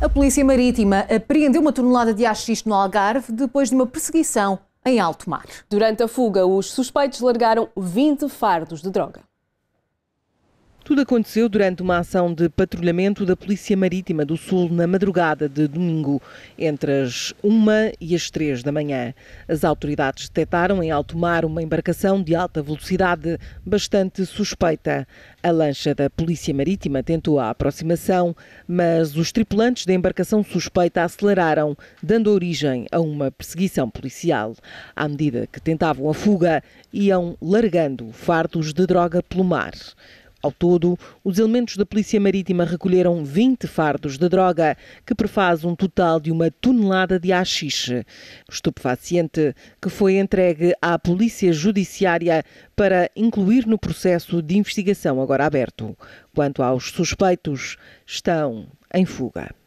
A Polícia Marítima apreendeu uma tonelada de haxixe no Algarve depois de uma perseguição em alto mar. Durante a fuga, os suspeitos largaram 20 fardos de droga. Tudo aconteceu durante uma ação de patrulhamento da Polícia Marítima do Sul na madrugada de domingo, entre as 1 e as 3 da manhã. As autoridades detectaram em alto mar uma embarcação de alta velocidade bastante suspeita. A lancha da Polícia Marítima tentou a aproximação, mas os tripulantes da embarcação suspeita aceleraram, dando origem a uma perseguição policial. À medida que tentavam a fuga, iam largando fardos de droga pelo mar. Ao todo, os elementos da Polícia Marítima recolheram 20 fardos de droga, que prefaz um total de uma tonelada de haxixe, estupefaciente que foi entregue à Polícia Judiciária para incluir no processo de investigação agora aberto. Quanto aos suspeitos, estão em fuga.